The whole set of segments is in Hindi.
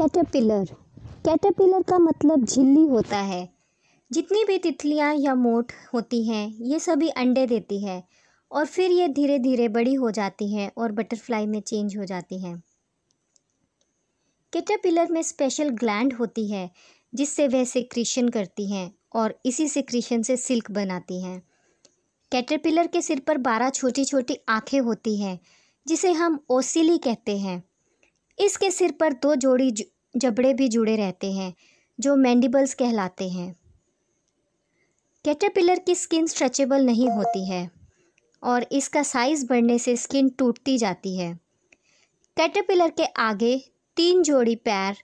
कैटरपिलर कैटरपिलर का मतलब झिल्ली होता है जितनी भी तितलियाँ या मोट होती हैं ये सभी अंडे देती है और फिर ये धीरे धीरे बड़ी हो जाती हैं और बटरफ्लाई में चेंज हो जाती हैं कैटरपिलर में स्पेशल ग्लैंड होती है जिससे वह सिक्रीशन करती हैं और इसी सिक्रीशन से सिल्क बनाती हैं कैटरपिलर के सिर पर बारह छोटी छोटी आँखें होती हैं जिसे हम ओसिली कहते हैं इसके सिर पर दो जोड़ी जबड़े भी जुड़े रहते हैं जो मैंडिबल्स कहलाते हैं कैटरपिलर की स्किन स्ट्रेचेबल नहीं होती है और इसका साइज़ बढ़ने से स्किन टूटती जाती है कैटरपिलर के आगे तीन जोड़ी पैर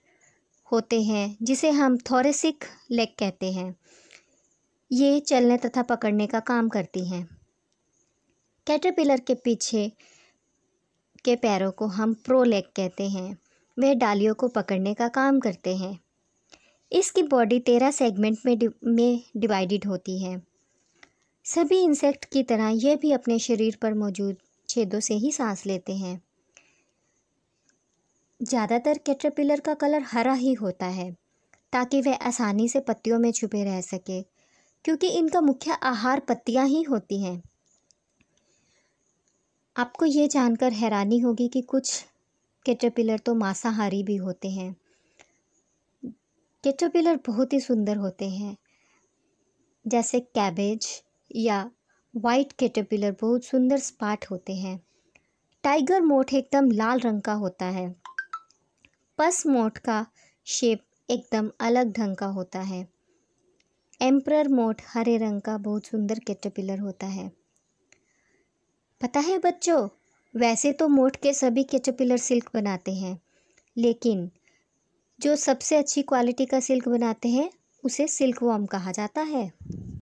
होते हैं जिसे हम थोरेसिक लेग कहते हैं ये चलने तथा पकड़ने का काम करती हैं कैटरपिलर के पीछे के पैरों को हम प्रोलेग कहते हैं वह डालियों को पकड़ने का काम करते हैं इसकी बॉडी तेरह सेगमेंट में डि, में डिवाइडेड होती है सभी इंसेक्ट की तरह यह भी अपने शरीर पर मौजूद छेदों से ही सांस लेते हैं ज़्यादातर कैटरपिलर का कलर हरा ही होता है ताकि वह आसानी से पत्तियों में छुपे रह सके क्योंकि इनका मुख्य आहार पत्तियां ही होती हैं आपको ये जानकर हैरानी होगी कि कुछ केटरपिलर तो मांसाहारी भी होते हैं केटरपिलर बहुत ही सुंदर होते हैं जैसे कैबेज या वाइट केटरपिलर बहुत सुंदर स्पाट होते हैं टाइगर मोट एकदम लाल रंग का होता है पस मोट का शेप एकदम अलग ढंग का होता है एम्प्रर मोट हरे रंग का बहुत सुंदर केटरपिलर होता है पता है बच्चों वैसे तो मोठ के सभी कैचपिलर सिल्क बनाते हैं लेकिन जो सबसे अच्छी क्वालिटी का सिल्क बनाते हैं उसे सिल्क वॉम कहा जाता है